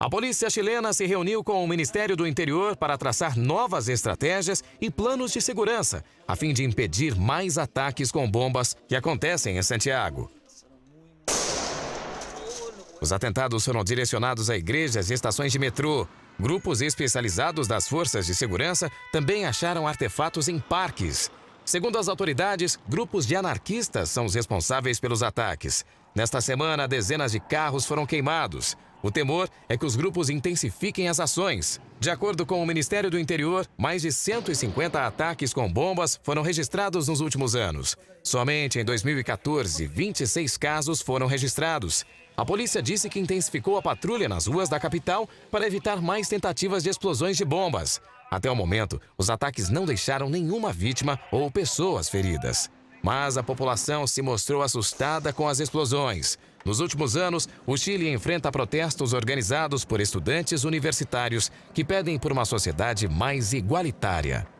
A polícia chilena se reuniu com o Ministério do Interior para traçar novas estratégias e planos de segurança, a fim de impedir mais ataques com bombas que acontecem em Santiago. Os atentados foram direcionados a igrejas e estações de metrô. Grupos especializados das forças de segurança também acharam artefatos em parques. Segundo as autoridades, grupos de anarquistas são os responsáveis pelos ataques. Nesta semana, dezenas de carros foram queimados. O temor é que os grupos intensifiquem as ações. De acordo com o Ministério do Interior, mais de 150 ataques com bombas foram registrados nos últimos anos. Somente em 2014, 26 casos foram registrados. A polícia disse que intensificou a patrulha nas ruas da capital para evitar mais tentativas de explosões de bombas. Até o momento, os ataques não deixaram nenhuma vítima ou pessoas feridas. Mas a população se mostrou assustada com as explosões. Nos últimos anos, o Chile enfrenta protestos organizados por estudantes universitários que pedem por uma sociedade mais igualitária.